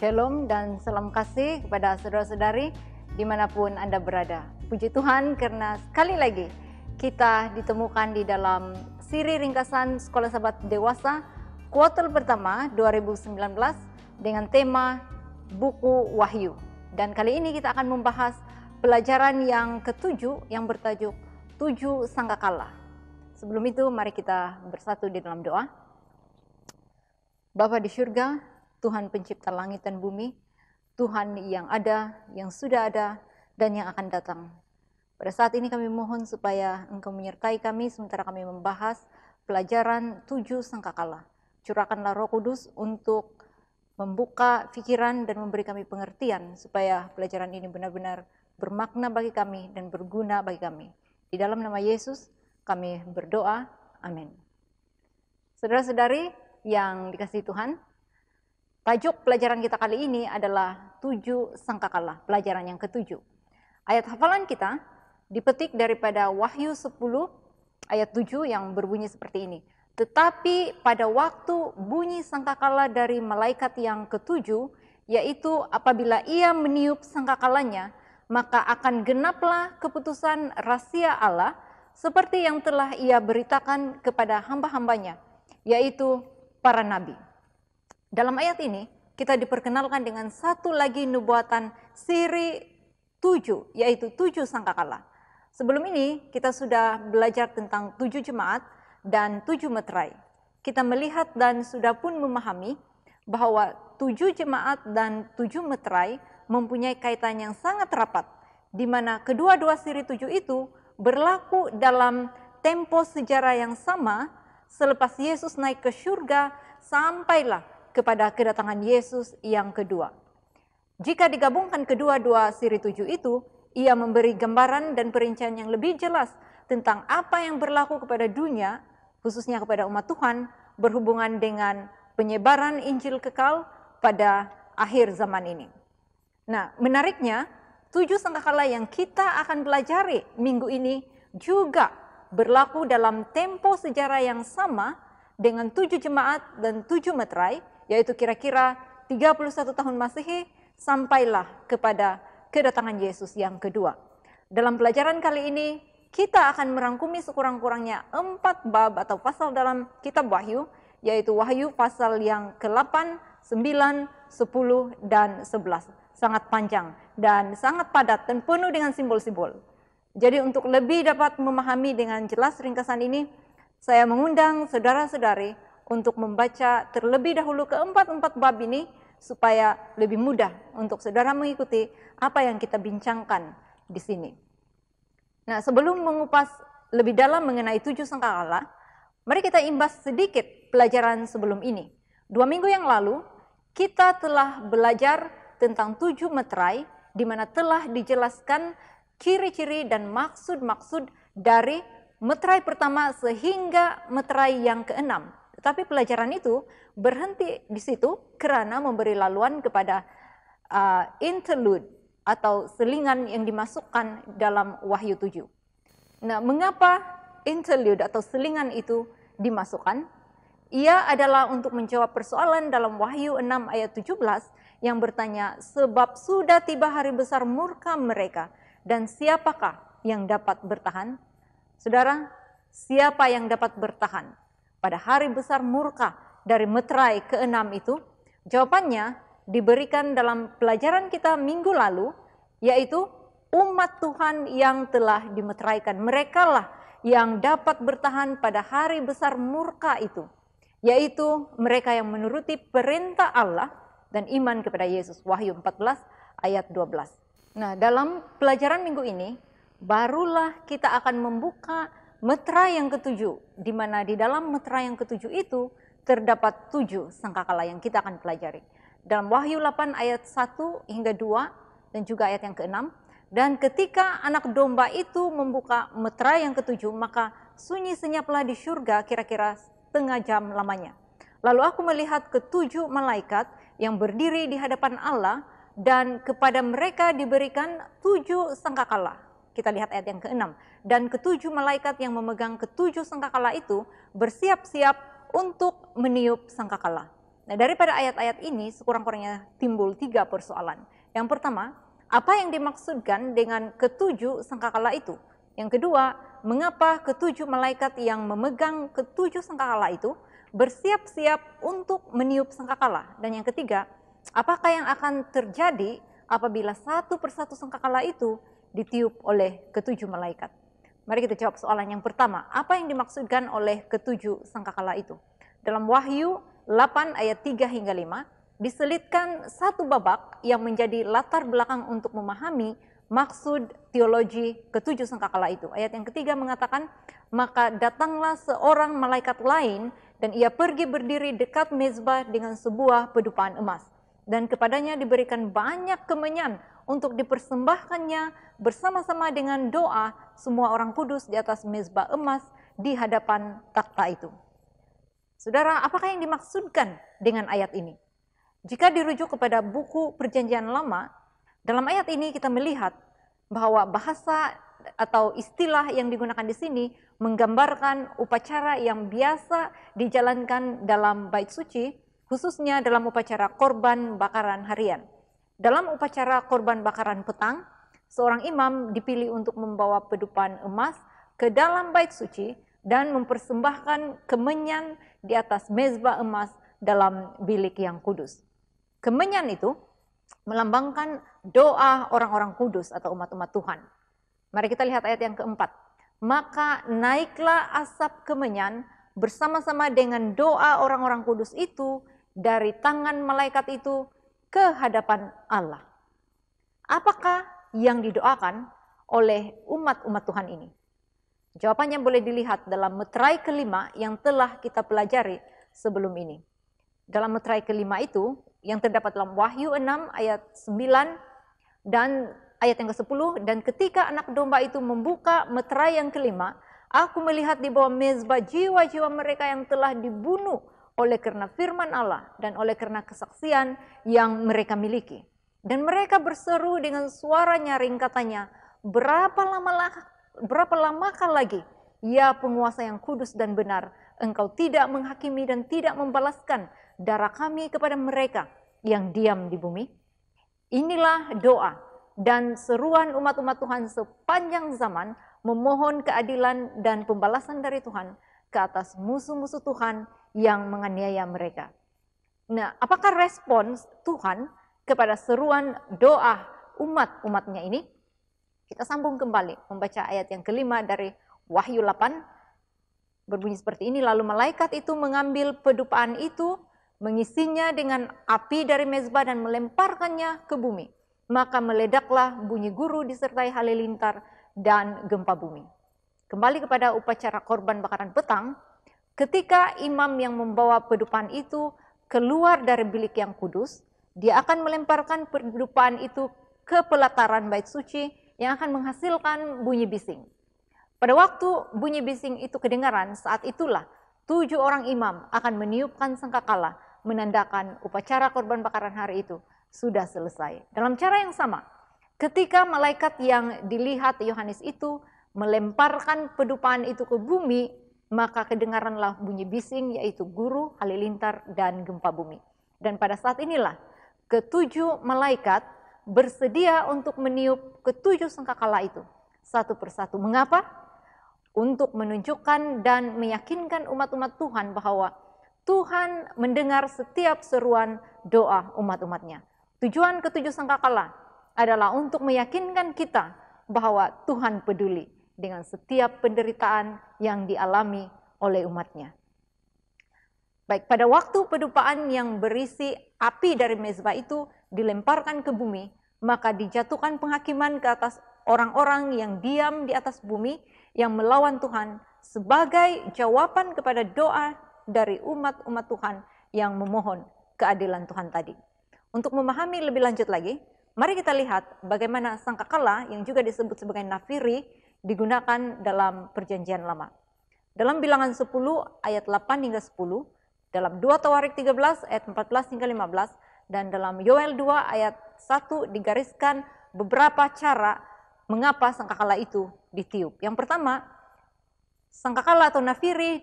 Shalom dan salam kasih kepada saudara-saudari dimanapun Anda berada. Puji Tuhan karena sekali lagi kita ditemukan di dalam siri ringkasan Sekolah Sahabat Dewasa kuartal pertama 2019 dengan tema Buku Wahyu. Dan kali ini kita akan membahas pelajaran yang ketujuh yang bertajuk Tujuh Sangkakala. Sebelum itu mari kita bersatu di dalam doa. Bapa di surga, Tuhan pencipta langit dan bumi, Tuhan yang ada, yang sudah ada, dan yang akan datang. Pada saat ini kami mohon supaya Engkau menyertai kami sementara kami membahas pelajaran tujuh sangkakala. Curahkanlah roh kudus untuk membuka pikiran dan memberi kami pengertian supaya pelajaran ini benar-benar bermakna bagi kami dan berguna bagi kami. Di dalam nama Yesus kami berdoa, amin. Saudara-saudari yang dikasih Tuhan, Tajuk pelajaran kita kali ini adalah tujuh sangkakala, pelajaran yang ketujuh. Ayat hafalan kita dipetik daripada Wahyu 10 ayat 7 yang berbunyi seperti ini. Tetapi pada waktu bunyi sangkakala dari malaikat yang ketujuh, yaitu apabila ia meniup sangkakalanya, maka akan genaplah keputusan rahasia Allah seperti yang telah ia beritakan kepada hamba-hambanya, yaitu para nabi. Dalam ayat ini, kita diperkenalkan dengan satu lagi nubuatan siri tujuh, yaitu tujuh sangkakala. Sebelum ini, kita sudah belajar tentang tujuh jemaat dan tujuh meterai. Kita melihat dan sudah pun memahami bahwa tujuh jemaat dan tujuh meterai mempunyai kaitan yang sangat rapat, di mana kedua-dua siri tujuh itu berlaku dalam tempo sejarah yang sama selepas Yesus naik ke surga sampailah kepada kedatangan Yesus yang kedua. Jika digabungkan kedua-dua siri tujuh itu, ia memberi gambaran dan perincian yang lebih jelas tentang apa yang berlaku kepada dunia, khususnya kepada umat Tuhan, berhubungan dengan penyebaran Injil kekal pada akhir zaman ini. Nah, menariknya, tujuh sangkakala yang kita akan pelajari minggu ini juga berlaku dalam tempo sejarah yang sama dengan tujuh jemaat dan tujuh meterai yaitu kira-kira 31 tahun Masehi sampailah kepada kedatangan Yesus yang kedua. Dalam pelajaran kali ini kita akan merangkumi sekurang-kurangnya empat bab atau pasal dalam kitab Wahyu, yaitu Wahyu pasal yang ke-8, 9, 10, dan 11. Sangat panjang dan sangat padat dan penuh dengan simbol-simbol. Jadi untuk lebih dapat memahami dengan jelas ringkasan ini, saya mengundang saudara-saudari untuk membaca terlebih dahulu keempat-empat bab ini supaya lebih mudah untuk saudara mengikuti apa yang kita bincangkan di sini. Nah, sebelum mengupas lebih dalam mengenai tujuh sangkakala, mari kita imbas sedikit pelajaran sebelum ini. Dua minggu yang lalu, kita telah belajar tentang tujuh meterai, di mana telah dijelaskan ciri-ciri dan maksud-maksud dari meterai pertama sehingga meterai yang keenam. Tetapi pelajaran itu berhenti di situ karena memberi laluan kepada uh, interlude atau selingan yang dimasukkan dalam Wahyu 7. Nah, mengapa interlude atau selingan itu dimasukkan? Ia adalah untuk menjawab persoalan dalam Wahyu 6 ayat 17 yang bertanya, sebab sudah tiba hari besar murka mereka dan siapakah yang dapat bertahan? Saudara, siapa yang dapat bertahan? pada hari besar murka dari meterai keenam itu? Jawabannya diberikan dalam pelajaran kita minggu lalu, yaitu umat Tuhan yang telah dimeteraikan. Merekalah yang dapat bertahan pada hari besar murka itu, yaitu mereka yang menuruti perintah Allah dan iman kepada Yesus. Wahyu 14 ayat 12. Nah, dalam pelajaran minggu ini, barulah kita akan membuka Metra yang ketujuh, di mana di dalam metra yang ketujuh itu terdapat tujuh sangkakala yang kita akan pelajari. Dalam Wahyu 8 ayat 1 hingga 2 dan juga ayat yang ke-6. Dan ketika anak domba itu membuka metra yang ketujuh, maka sunyi senyaplah di surga kira-kira setengah jam lamanya. Lalu aku melihat ketujuh malaikat yang berdiri di hadapan Allah dan kepada mereka diberikan tujuh sangkakala kita lihat ayat yang keenam Dan ketujuh malaikat yang memegang ketujuh sangkakala itu bersiap-siap untuk meniup sangkakala. Nah, daripada ayat-ayat ini sekurang-kurangnya timbul tiga persoalan. Yang pertama, apa yang dimaksudkan dengan ketujuh sangkakala itu? Yang kedua, mengapa ketujuh malaikat yang memegang ketujuh sangkakala itu bersiap-siap untuk meniup sangkakala? Dan yang ketiga, apakah yang akan terjadi apabila satu persatu sangkakala itu ditiup oleh ketujuh malaikat. Mari kita jawab soalan yang pertama. Apa yang dimaksudkan oleh ketujuh sangkakala itu? Dalam Wahyu 8 ayat 3 hingga 5 diselitkan satu babak yang menjadi latar belakang untuk memahami maksud teologi ketujuh sangkakala itu. Ayat yang ketiga mengatakan, maka datanglah seorang malaikat lain dan ia pergi berdiri dekat mezbah dengan sebuah pedupaan emas. Dan kepadanya diberikan banyak kemenyan untuk dipersembahkannya bersama-sama dengan doa semua orang kudus di atas mezbah emas di hadapan takhta itu. Saudara, apakah yang dimaksudkan dengan ayat ini? Jika dirujuk kepada buku Perjanjian Lama, dalam ayat ini kita melihat bahwa bahasa atau istilah yang digunakan di sini menggambarkan upacara yang biasa dijalankan dalam bait suci, khususnya dalam upacara korban bakaran harian. Dalam upacara korban bakaran petang, seorang imam dipilih untuk membawa pedupan emas ke dalam bait suci dan mempersembahkan kemenyan di atas mezbah emas dalam bilik yang kudus. Kemenyan itu melambangkan doa orang-orang kudus atau umat-umat Tuhan. Mari kita lihat ayat yang keempat. Maka naiklah asap kemenyan bersama-sama dengan doa orang-orang kudus itu dari tangan malaikat itu ke hadapan Allah. Apakah yang didoakan oleh umat-umat Tuhan ini? Jawabannya boleh dilihat dalam meterai kelima yang telah kita pelajari sebelum ini. Dalam meterai kelima itu, yang terdapat dalam Wahyu 6 ayat 9 dan ayat yang ke-10, dan ketika anak domba itu membuka meterai yang kelima, aku melihat di bawah mezbah jiwa-jiwa mereka yang telah dibunuh oleh karena firman Allah dan oleh karena kesaksian yang mereka miliki. Dan mereka berseru dengan suara nyaring katanya, berapa lama berapa lamakah lagi ya penguasa yang kudus dan benar, engkau tidak menghakimi dan tidak membalaskan darah kami kepada mereka yang diam di bumi? Inilah doa dan seruan umat-umat Tuhan sepanjang zaman memohon keadilan dan pembalasan dari Tuhan ke atas musuh-musuh Tuhan yang menganiaya mereka. Nah, apakah respons Tuhan kepada seruan doa umat-umatnya ini? Kita sambung kembali membaca ayat yang kelima dari Wahyu 8 berbunyi seperti ini. Lalu malaikat itu mengambil pedupaan itu, mengisinya dengan api dari mezbah dan melemparkannya ke bumi. Maka meledaklah bunyi guru disertai halilintar dan gempa bumi. Kembali kepada upacara korban bakaran petang, ketika imam yang membawa pedupan itu keluar dari bilik yang kudus, dia akan melemparkan pedupan itu ke pelataran bait suci yang akan menghasilkan bunyi bising. Pada waktu bunyi bising itu kedengaran, saat itulah tujuh orang imam akan meniupkan sangkakala menandakan upacara korban bakaran hari itu sudah selesai. Dalam cara yang sama, ketika malaikat yang dilihat Yohanes itu melemparkan pedupaan itu ke bumi, maka kedengaranlah bunyi bising yaitu guru, halilintar, dan gempa bumi. Dan pada saat inilah ketujuh malaikat bersedia untuk meniup ketujuh sengkakala itu satu persatu. Mengapa? Untuk menunjukkan dan meyakinkan umat-umat Tuhan bahwa Tuhan mendengar setiap seruan doa umat-umatnya. Tujuan ketujuh sangkakala adalah untuk meyakinkan kita bahwa Tuhan peduli dengan setiap penderitaan yang dialami oleh umatnya. Baik, pada waktu pedupaan yang berisi api dari mezbah itu dilemparkan ke bumi, maka dijatuhkan penghakiman ke atas orang-orang yang diam di atas bumi yang melawan Tuhan sebagai jawaban kepada doa dari umat-umat Tuhan yang memohon keadilan Tuhan tadi. Untuk memahami lebih lanjut lagi, mari kita lihat bagaimana sangkakala yang juga disebut sebagai nafiri digunakan dalam perjanjian lama. Dalam bilangan 10 ayat 8 hingga 10, dalam 2 Tawarik 13 ayat 14 hingga 15, dan dalam Yoel 2 ayat 1 digariskan beberapa cara mengapa sangkakala itu ditiup. Yang pertama, sangkakala atau nafiri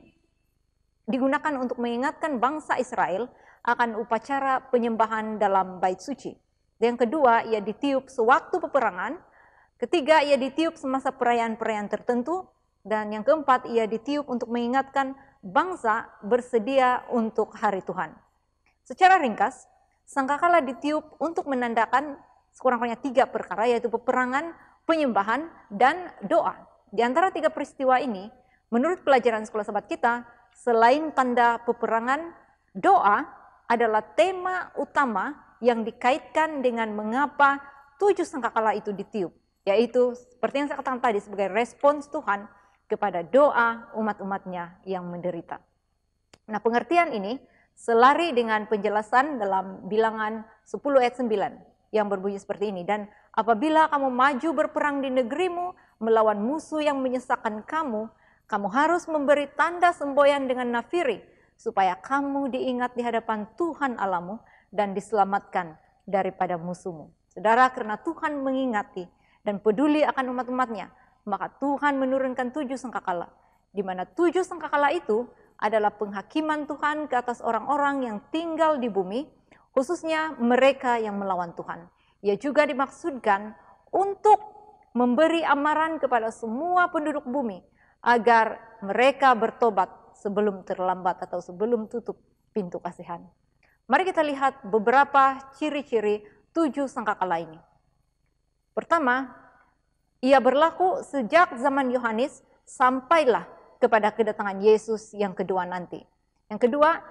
digunakan untuk mengingatkan bangsa Israel akan upacara penyembahan dalam bait suci. yang kedua, ia ditiup sewaktu peperangan Ketiga, ia ditiup semasa perayaan-perayaan tertentu. Dan yang keempat, ia ditiup untuk mengingatkan bangsa bersedia untuk hari Tuhan. Secara ringkas, sangkakala ditiup untuk menandakan sekurang-kurangnya tiga perkara yaitu peperangan, penyembahan, dan doa. Di antara tiga peristiwa ini, menurut pelajaran sekolah sahabat kita, selain tanda peperangan, doa adalah tema utama yang dikaitkan dengan mengapa tujuh sangkakala itu ditiup. Yaitu seperti yang saya katakan tadi sebagai respons Tuhan kepada doa umat-umatnya yang menderita. Nah pengertian ini selari dengan penjelasan dalam bilangan 10 ayat 9 yang berbunyi seperti ini. Dan apabila kamu maju berperang di negerimu melawan musuh yang menyesakkan kamu, kamu harus memberi tanda semboyan dengan nafiri supaya kamu diingat di hadapan Tuhan Alamu dan diselamatkan daripada musuhmu. Saudara, karena Tuhan mengingati dan peduli akan umat-umatnya, maka Tuhan menurunkan tujuh sengkakala, di mana tujuh sengkakala itu adalah penghakiman Tuhan ke atas orang-orang yang tinggal di bumi, khususnya mereka yang melawan Tuhan. Ia juga dimaksudkan untuk memberi amaran kepada semua penduduk bumi agar mereka bertobat sebelum terlambat atau sebelum tutup pintu kasihan. Mari kita lihat beberapa ciri-ciri tujuh sangkakala ini. Pertama, ia berlaku sejak zaman Yohanes sampailah kepada kedatangan Yesus yang kedua nanti. Yang kedua,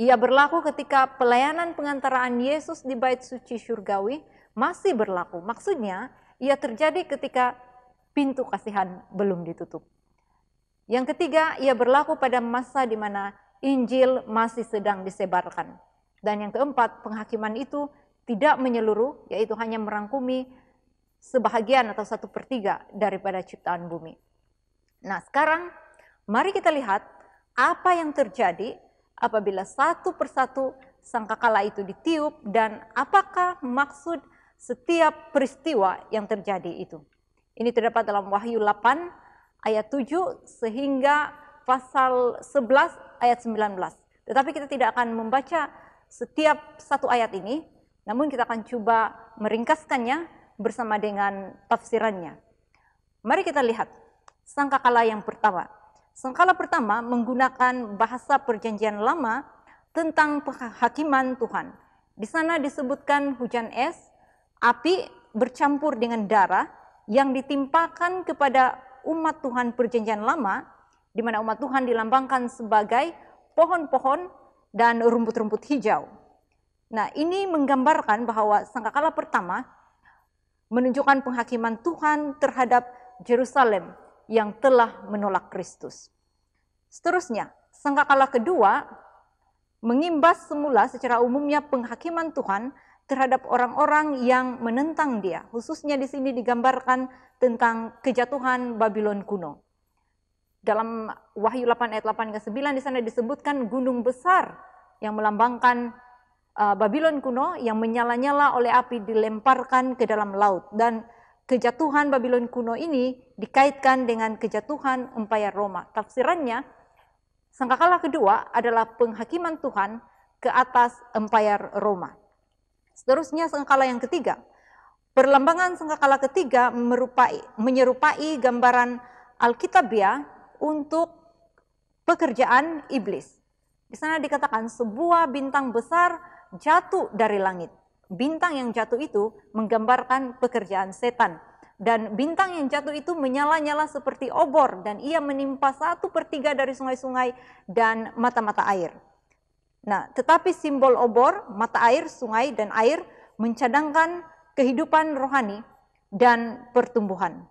ia berlaku ketika pelayanan pengantaraan Yesus di bait suci surgawi masih berlaku. Maksudnya, ia terjadi ketika pintu kasihan belum ditutup. Yang ketiga, ia berlaku pada masa di mana Injil masih sedang disebarkan. Dan yang keempat, penghakiman itu tidak menyeluruh, yaitu hanya merangkumi sebahagian atau satu per tiga daripada ciptaan bumi. Nah sekarang mari kita lihat apa yang terjadi apabila satu persatu sangkakala itu ditiup dan apakah maksud setiap peristiwa yang terjadi itu. Ini terdapat dalam Wahyu 8 ayat 7 sehingga pasal 11 ayat 19. Tetapi kita tidak akan membaca setiap satu ayat ini, namun kita akan coba meringkaskannya bersama dengan tafsirannya. Mari kita lihat sangkakala yang pertama. Sangkala pertama menggunakan bahasa perjanjian lama tentang penghakiman Tuhan. Di sana disebutkan hujan es, api bercampur dengan darah yang ditimpakan kepada umat Tuhan perjanjian lama, di mana umat Tuhan dilambangkan sebagai pohon-pohon dan rumput-rumput hijau. Nah, ini menggambarkan bahwa sangkakala pertama menunjukkan penghakiman Tuhan terhadap Jerusalem yang telah menolak Kristus. Seterusnya, sangkakala kedua mengimbas semula secara umumnya penghakiman Tuhan terhadap orang-orang yang menentang dia. Khususnya di sini digambarkan tentang kejatuhan Babylon kuno. Dalam Wahyu 8 ayat 8 ke 9 di sana disebutkan gunung besar yang melambangkan uh, Babylon kuno yang menyala-nyala oleh api dilemparkan ke dalam laut dan kejatuhan Babylon kuno ini dikaitkan dengan kejatuhan empayar Roma. Tafsirannya, sangkakala kedua adalah penghakiman Tuhan ke atas empayar Roma. Seterusnya sangkakala yang ketiga. Perlambangan sangkakala ketiga merupai, menyerupai gambaran Alkitabiah untuk pekerjaan iblis. Di sana dikatakan sebuah bintang besar jatuh dari langit. Bintang yang jatuh itu menggambarkan pekerjaan setan. Dan bintang yang jatuh itu menyala-nyala seperti obor dan ia menimpa satu per tiga dari sungai-sungai dan mata-mata air. Nah, tetapi simbol obor, mata air, sungai, dan air mencadangkan kehidupan rohani dan pertumbuhan.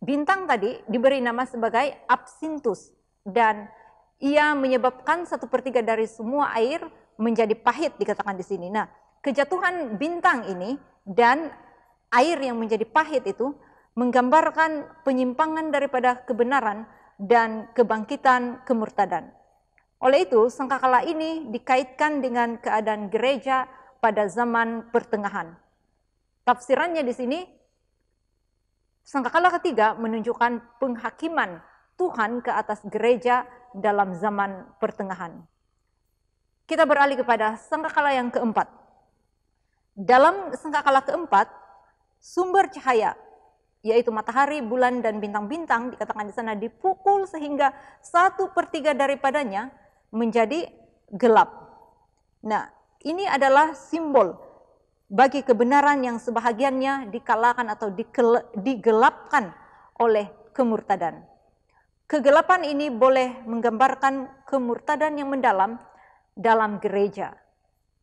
Bintang tadi diberi nama sebagai absintus dan ia menyebabkan satu per tiga dari semua air menjadi pahit dikatakan di sini. Nah, kejatuhan bintang ini dan air yang menjadi pahit itu menggambarkan penyimpangan daripada kebenaran dan kebangkitan kemurtadan. Oleh itu, sangkakala ini dikaitkan dengan keadaan gereja pada zaman pertengahan. Tafsirannya di sini, sangkakala ketiga menunjukkan penghakiman Tuhan ke atas gereja dalam zaman pertengahan. Kita beralih kepada sangkakala yang keempat. Dalam sangkakala keempat, sumber cahaya yaitu matahari, bulan, dan bintang-bintang dikatakan di sana dipukul sehingga satu per tiga daripadanya menjadi gelap. Nah, ini adalah simbol bagi kebenaran yang sebahagiannya dikalahkan atau digelapkan oleh kemurtadan. Kegelapan ini boleh menggambarkan kemurtadan yang mendalam dalam gereja.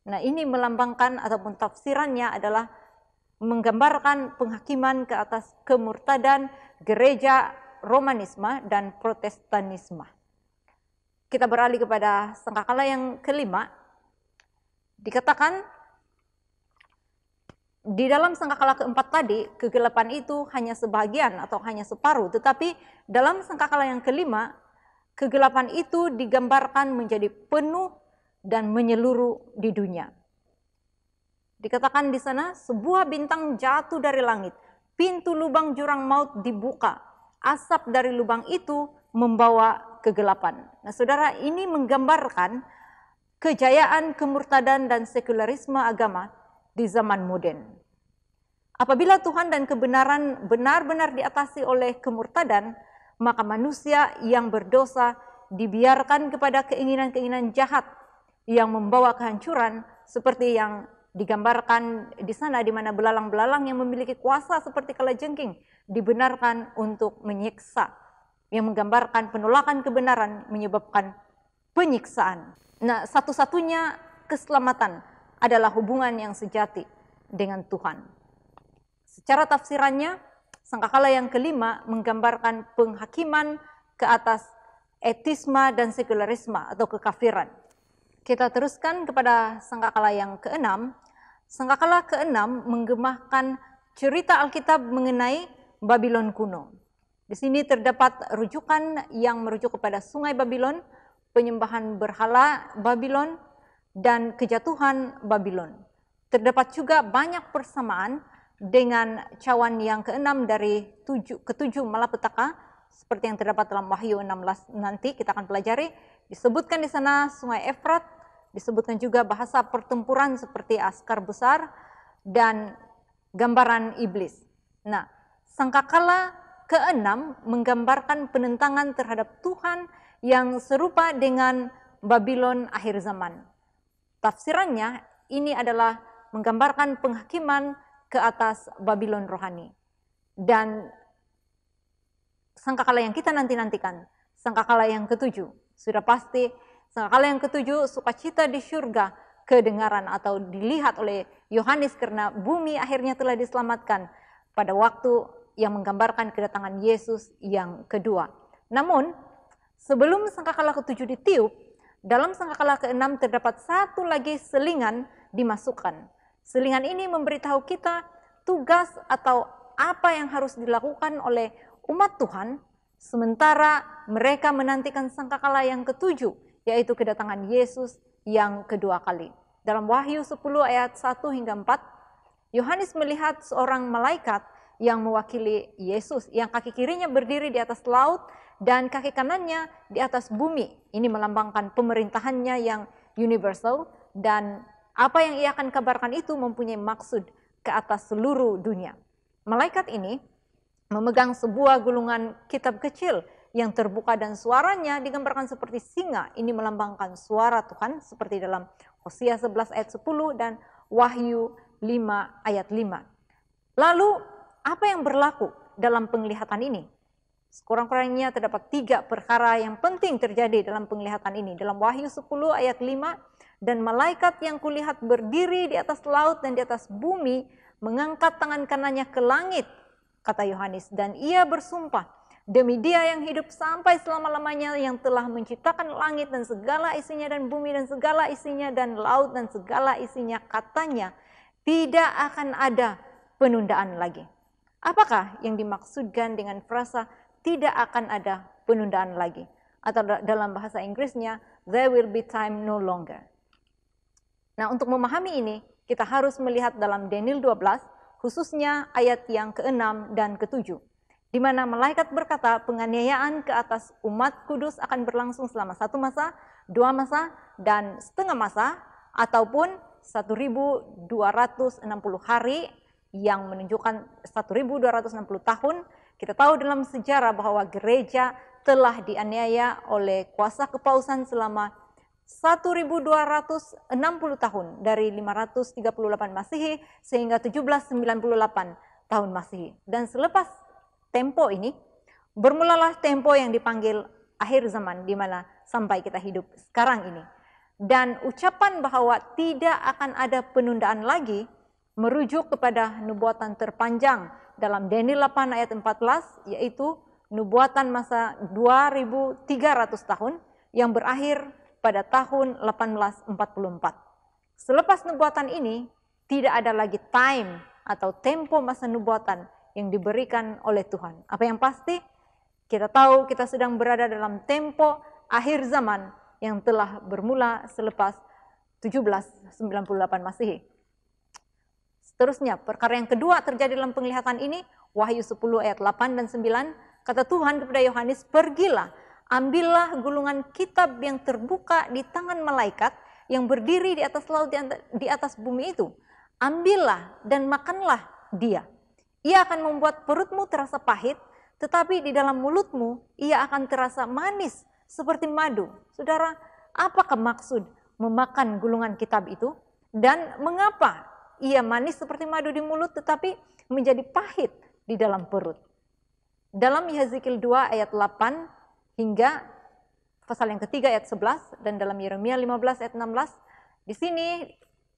Nah, ini melambangkan ataupun tafsirannya adalah menggambarkan penghakiman ke atas kemurtadan gereja Romanisme dan Protestanisme. Kita beralih kepada sengkakala yang kelima. Dikatakan di dalam sengkakala keempat tadi, kegelapan itu hanya sebagian atau hanya separuh, tetapi dalam sengkakala yang kelima, kegelapan itu digambarkan menjadi penuh dan menyeluruh di dunia. Dikatakan di sana, sebuah bintang jatuh dari langit, pintu lubang jurang maut dibuka, asap dari lubang itu membawa kegelapan. Nah, saudara, ini menggambarkan kejayaan kemurtadan dan sekularisme agama di zaman modern. Apabila Tuhan dan kebenaran benar-benar diatasi oleh kemurtadan, maka manusia yang berdosa dibiarkan kepada keinginan-keinginan jahat yang membawa kehancuran seperti yang digambarkan di sana di mana belalang-belalang yang memiliki kuasa seperti kalajengking dibenarkan untuk menyiksa yang menggambarkan penolakan kebenaran menyebabkan penyiksaan. Nah, satu-satunya keselamatan adalah hubungan yang sejati dengan Tuhan. Secara tafsirannya, sangkakala yang kelima menggambarkan penghakiman ke atas etisma dan sekularisme atau kekafiran kita teruskan kepada sangkakala yang keenam. Sangkakala keenam menggemahkan cerita Alkitab mengenai Babylon kuno. Di sini terdapat rujukan yang merujuk kepada Sungai Babylon, penyembahan berhala Babylon, dan kejatuhan Babylon. Terdapat juga banyak persamaan dengan cawan yang keenam dari ketujuh malapetaka seperti yang terdapat dalam Wahyu 16 nanti kita akan pelajari Disebutkan di sana Sungai Efrat, disebutkan juga bahasa pertempuran seperti askar besar dan gambaran iblis. Nah, sangkakala keenam menggambarkan penentangan terhadap Tuhan yang serupa dengan Babylon akhir zaman. Tafsirannya ini adalah menggambarkan penghakiman ke atas Babylon rohani. Dan sangkakala yang kita nanti-nantikan, sangkakala yang ketujuh, sudah pasti. Kalau yang ketujuh, sukacita di surga, kedengaran atau dilihat oleh Yohanes karena bumi akhirnya telah diselamatkan pada waktu yang menggambarkan kedatangan Yesus yang kedua. Namun, sebelum sangkakala ketujuh ditiup, dalam sangkakala keenam terdapat satu lagi selingan dimasukkan. Selingan ini memberitahu kita tugas atau apa yang harus dilakukan oleh umat Tuhan Sementara mereka menantikan sangkakala yang ketujuh, yaitu kedatangan Yesus yang kedua kali. Dalam Wahyu 10 ayat 1 hingga 4, Yohanes melihat seorang malaikat yang mewakili Yesus, yang kaki kirinya berdiri di atas laut dan kaki kanannya di atas bumi. Ini melambangkan pemerintahannya yang universal dan apa yang ia akan kabarkan itu mempunyai maksud ke atas seluruh dunia. Malaikat ini memegang sebuah gulungan kitab kecil yang terbuka dan suaranya digambarkan seperti singa. Ini melambangkan suara Tuhan seperti dalam Hosea 11 ayat 10 dan Wahyu 5 ayat 5. Lalu apa yang berlaku dalam penglihatan ini? Sekurang-kurangnya terdapat tiga perkara yang penting terjadi dalam penglihatan ini. Dalam Wahyu 10 ayat 5, dan malaikat yang kulihat berdiri di atas laut dan di atas bumi mengangkat tangan kanannya ke langit kata Yohanes. Dan ia bersumpah, demi dia yang hidup sampai selama-lamanya yang telah menciptakan langit dan segala isinya dan bumi dan segala isinya dan laut dan segala isinya katanya tidak akan ada penundaan lagi. Apakah yang dimaksudkan dengan frasa tidak akan ada penundaan lagi? Atau dalam bahasa Inggrisnya, there will be time no longer. Nah untuk memahami ini, kita harus melihat dalam Daniel 12 khususnya ayat yang ke-6 dan ke-7, di mana malaikat berkata penganiayaan ke atas umat kudus akan berlangsung selama satu masa, dua masa, dan setengah masa, ataupun 1260 hari yang menunjukkan 1260 tahun. Kita tahu dalam sejarah bahwa gereja telah dianiaya oleh kuasa kepausan selama 1260 tahun dari 538 Masehi sehingga 1798 tahun Masehi. Dan selepas tempo ini, bermulalah tempo yang dipanggil akhir zaman di mana sampai kita hidup sekarang ini. Dan ucapan bahwa tidak akan ada penundaan lagi merujuk kepada nubuatan terpanjang dalam Daniel 8 ayat 14 yaitu nubuatan masa 2300 tahun yang berakhir pada tahun 1844. Selepas nubuatan ini, tidak ada lagi time atau tempo masa nubuatan yang diberikan oleh Tuhan. Apa yang pasti? Kita tahu kita sedang berada dalam tempo akhir zaman yang telah bermula selepas 1798 Masehi. Seterusnya, perkara yang kedua terjadi dalam penglihatan ini, Wahyu 10 ayat 8 dan 9, kata Tuhan kepada Yohanes, pergilah Ambillah gulungan kitab yang terbuka di tangan malaikat yang berdiri di atas laut di atas bumi itu. Ambillah dan makanlah dia. Ia akan membuat perutmu terasa pahit, tetapi di dalam mulutmu ia akan terasa manis seperti madu. Saudara, apakah maksud memakan gulungan kitab itu? Dan mengapa ia manis seperti madu di mulut tetapi menjadi pahit di dalam perut? Dalam Yehezkiel 2 ayat 8 hingga pasal yang ketiga ayat 11 dan dalam Yeremia 15 ayat 16 di sini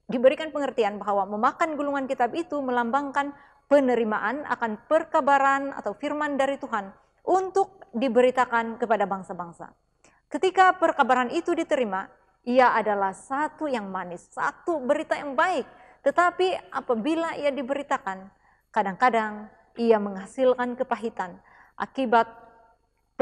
diberikan pengertian bahwa memakan gulungan kitab itu melambangkan penerimaan akan perkabaran atau firman dari Tuhan untuk diberitakan kepada bangsa-bangsa. Ketika perkabaran itu diterima, ia adalah satu yang manis, satu berita yang baik. Tetapi apabila ia diberitakan, kadang-kadang ia menghasilkan kepahitan akibat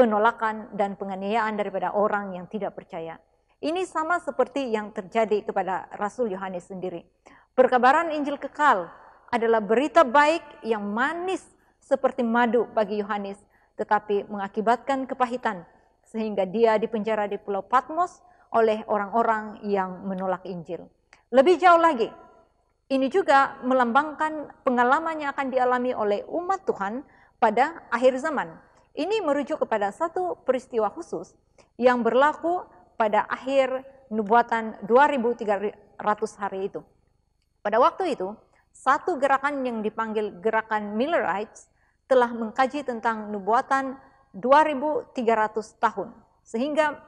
penolakan dan penganiayaan daripada orang yang tidak percaya. Ini sama seperti yang terjadi kepada Rasul Yohanes sendiri. Perkabaran Injil kekal adalah berita baik yang manis seperti madu bagi Yohanes, tetapi mengakibatkan kepahitan sehingga dia dipenjara di Pulau Patmos oleh orang-orang yang menolak Injil. Lebih jauh lagi, ini juga melambangkan pengalaman yang akan dialami oleh umat Tuhan pada akhir zaman ini merujuk kepada satu peristiwa khusus yang berlaku pada akhir nubuatan 2300 hari itu. Pada waktu itu, satu gerakan yang dipanggil gerakan Millerites telah mengkaji tentang nubuatan 2300 tahun. Sehingga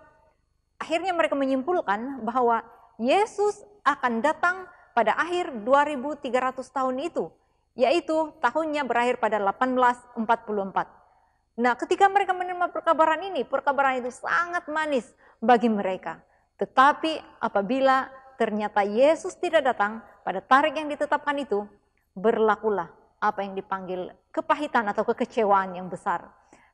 akhirnya mereka menyimpulkan bahwa Yesus akan datang pada akhir 2300 tahun itu, yaitu tahunnya berakhir pada 1844. Nah, ketika mereka menerima perkabaran ini, perkabaran itu sangat manis bagi mereka. Tetapi apabila ternyata Yesus tidak datang pada tarik yang ditetapkan itu, berlakulah apa yang dipanggil kepahitan atau kekecewaan yang besar.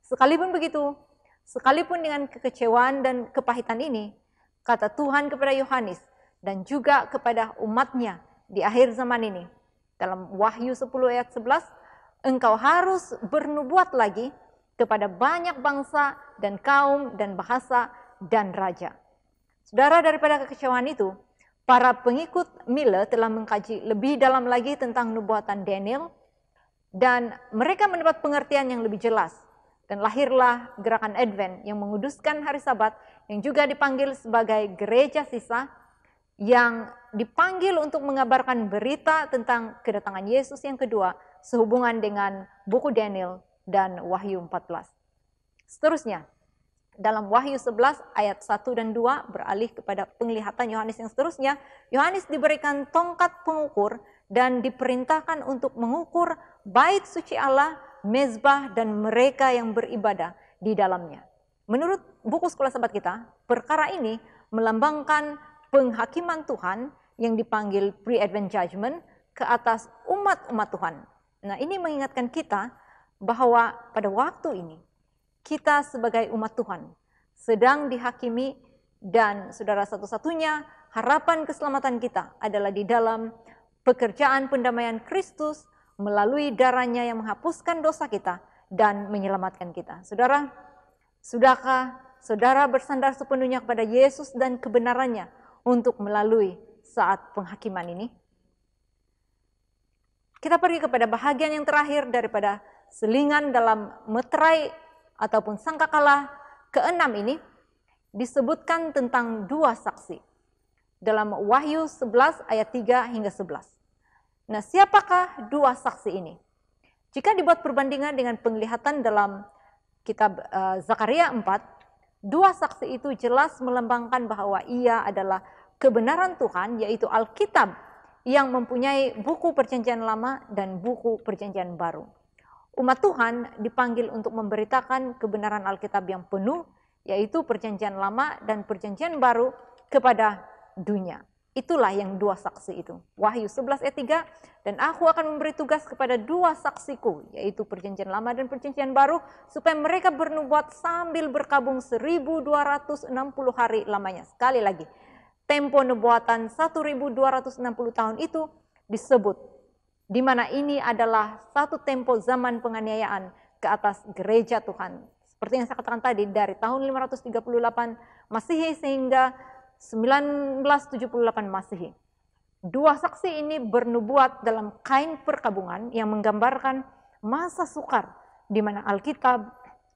Sekalipun begitu, sekalipun dengan kekecewaan dan kepahitan ini, kata Tuhan kepada Yohanes dan juga kepada umatnya di akhir zaman ini. Dalam Wahyu 10 ayat 11, engkau harus bernubuat lagi kepada banyak bangsa dan kaum dan bahasa dan raja. Saudara daripada kekecewaan itu, para pengikut Miller telah mengkaji lebih dalam lagi tentang nubuatan Daniel dan mereka mendapat pengertian yang lebih jelas dan lahirlah gerakan Advent yang menguduskan hari Sabat yang juga dipanggil sebagai gereja sisa yang dipanggil untuk mengabarkan berita tentang kedatangan Yesus yang kedua sehubungan dengan buku Daniel dan Wahyu 14. Seterusnya, dalam Wahyu 11 ayat 1 dan 2 beralih kepada penglihatan Yohanes yang seterusnya, Yohanes diberikan tongkat pengukur dan diperintahkan untuk mengukur bait suci Allah, mezbah dan mereka yang beribadah di dalamnya. Menurut buku sekolah sahabat kita, perkara ini melambangkan penghakiman Tuhan yang dipanggil pre-advent judgment ke atas umat-umat Tuhan. Nah, ini mengingatkan kita bahwa pada waktu ini kita sebagai umat Tuhan sedang dihakimi dan saudara satu-satunya harapan keselamatan kita adalah di dalam pekerjaan pendamaian Kristus melalui darahnya yang menghapuskan dosa kita dan menyelamatkan kita. Saudara, sudahkah saudara bersandar sepenuhnya kepada Yesus dan kebenarannya untuk melalui saat penghakiman ini? Kita pergi kepada bahagian yang terakhir daripada selingan dalam meterai ataupun sangkakala keenam ini disebutkan tentang dua saksi dalam Wahyu 11 ayat 3 hingga 11. Nah, siapakah dua saksi ini? Jika dibuat perbandingan dengan penglihatan dalam kitab eh, Zakaria 4, dua saksi itu jelas melembangkan bahwa ia adalah kebenaran Tuhan yaitu Alkitab yang mempunyai buku perjanjian lama dan buku perjanjian baru. Umat Tuhan dipanggil untuk memberitakan kebenaran Alkitab yang penuh, yaitu perjanjian lama dan perjanjian baru kepada dunia. Itulah yang dua saksi itu. Wahyu 11 ayat 3, dan aku akan memberi tugas kepada dua saksiku, yaitu perjanjian lama dan perjanjian baru, supaya mereka bernubuat sambil berkabung 1260 hari lamanya. Sekali lagi, tempo nubuatan 1260 tahun itu disebut di mana ini adalah satu tempo zaman penganiayaan ke atas gereja Tuhan. Seperti yang saya katakan tadi, dari tahun 538 Masehi sehingga 1978 Masehi. Dua saksi ini bernubuat dalam kain perkabungan yang menggambarkan masa sukar di mana Alkitab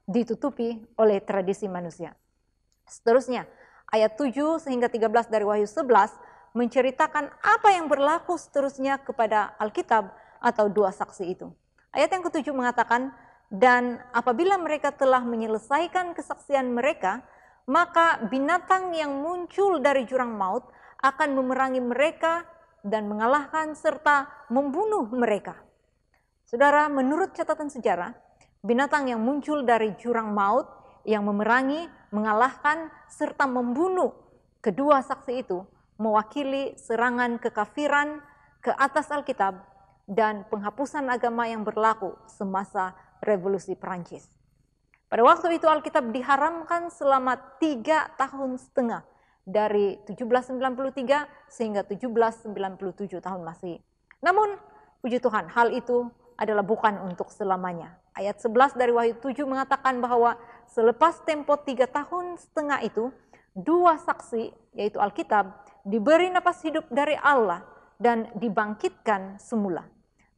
ditutupi oleh tradisi manusia. Seterusnya, ayat 7 sehingga 13 dari Wahyu 11 menceritakan apa yang berlaku seterusnya kepada Alkitab atau dua saksi itu. Ayat yang ketujuh mengatakan, dan apabila mereka telah menyelesaikan kesaksian mereka, maka binatang yang muncul dari jurang maut akan memerangi mereka dan mengalahkan serta membunuh mereka. Saudara, menurut catatan sejarah, binatang yang muncul dari jurang maut yang memerangi, mengalahkan, serta membunuh kedua saksi itu mewakili serangan kekafiran ke atas Alkitab dan penghapusan agama yang berlaku semasa revolusi Perancis. Pada waktu itu Alkitab diharamkan selama tiga tahun setengah dari 1793 sehingga 1797 tahun masih Namun, puji Tuhan, hal itu adalah bukan untuk selamanya. Ayat 11 dari Wahyu 7 mengatakan bahwa selepas tempo tiga tahun setengah itu, dua saksi, yaitu Alkitab diberi nafas hidup dari Allah, dan dibangkitkan semula.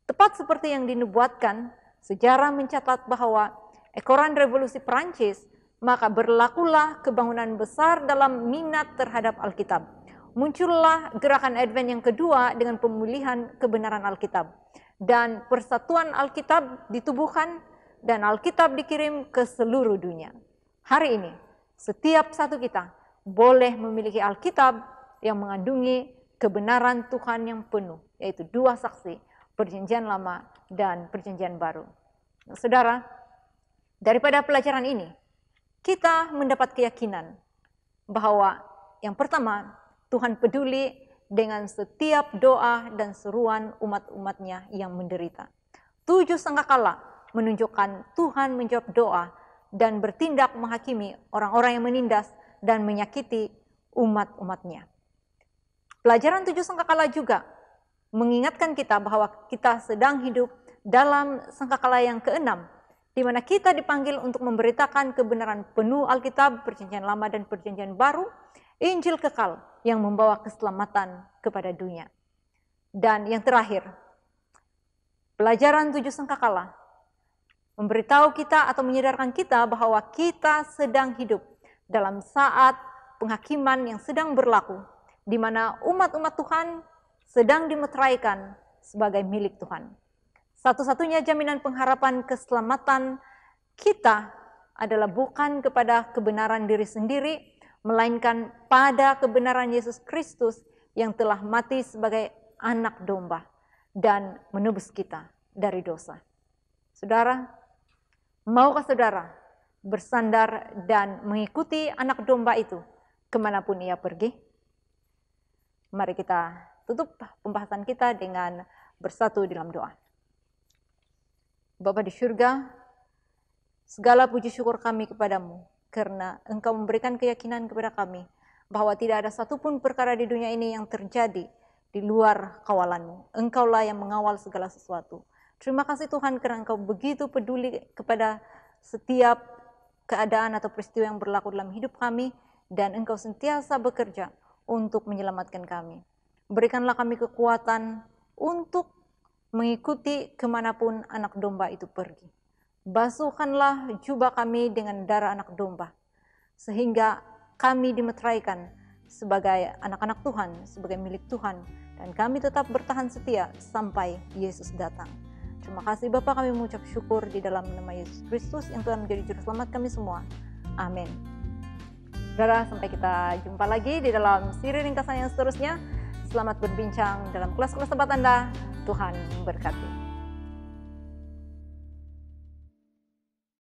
Tepat seperti yang dinubuatkan, sejarah mencatat bahwa ekoran revolusi Perancis, maka berlakulah kebangunan besar dalam minat terhadap Alkitab. Muncullah gerakan Advent yang kedua dengan pemulihan kebenaran Alkitab. Dan persatuan Alkitab ditubuhkan dan Alkitab dikirim ke seluruh dunia. Hari ini, setiap satu kita boleh memiliki Alkitab yang mengandungi kebenaran Tuhan yang penuh, yaitu dua saksi, perjanjian lama dan perjanjian baru. Nah, saudara, daripada pelajaran ini, kita mendapat keyakinan bahwa yang pertama, Tuhan peduli dengan setiap doa dan seruan umat-umatnya yang menderita. Tujuh sangkakala menunjukkan Tuhan menjawab doa dan bertindak menghakimi orang-orang yang menindas dan menyakiti umat-umatnya. Pelajaran tujuh sangkakala juga mengingatkan kita bahwa kita sedang hidup dalam sangkakala yang keenam, di mana kita dipanggil untuk memberitakan kebenaran penuh Alkitab, perjanjian lama dan perjanjian baru, Injil kekal yang membawa keselamatan kepada dunia. Dan yang terakhir, pelajaran tujuh sangkakala memberitahu kita atau menyadarkan kita bahwa kita sedang hidup dalam saat penghakiman yang sedang berlaku di mana umat-umat Tuhan sedang dimeteraikan sebagai milik Tuhan. Satu-satunya jaminan pengharapan keselamatan kita adalah bukan kepada kebenaran diri sendiri, melainkan pada kebenaran Yesus Kristus yang telah mati sebagai anak domba dan menebus kita dari dosa. Saudara, maukah saudara bersandar dan mengikuti anak domba itu kemanapun ia pergi? Mari kita tutup pembahasan kita dengan bersatu dalam doa. Bapa di surga, segala puji syukur kami kepadamu karena engkau memberikan keyakinan kepada kami bahwa tidak ada satupun perkara di dunia ini yang terjadi di luar kawalanmu. Engkaulah yang mengawal segala sesuatu. Terima kasih Tuhan karena engkau begitu peduli kepada setiap keadaan atau peristiwa yang berlaku dalam hidup kami dan engkau sentiasa bekerja untuk menyelamatkan kami. Berikanlah kami kekuatan untuk mengikuti kemanapun anak domba itu pergi. Basuhkanlah jubah kami dengan darah anak domba, sehingga kami dimetraikan sebagai anak-anak Tuhan, sebagai milik Tuhan, dan kami tetap bertahan setia sampai Yesus datang. Terima kasih Bapa kami mengucap syukur di dalam nama Yesus Kristus yang telah menjadi juru selamat kami semua. Amin. Saudara, sampai kita jumpa lagi di dalam siri ringkasan yang seterusnya. Selamat berbincang dalam kelas-kelas tempat Anda. Tuhan memberkati.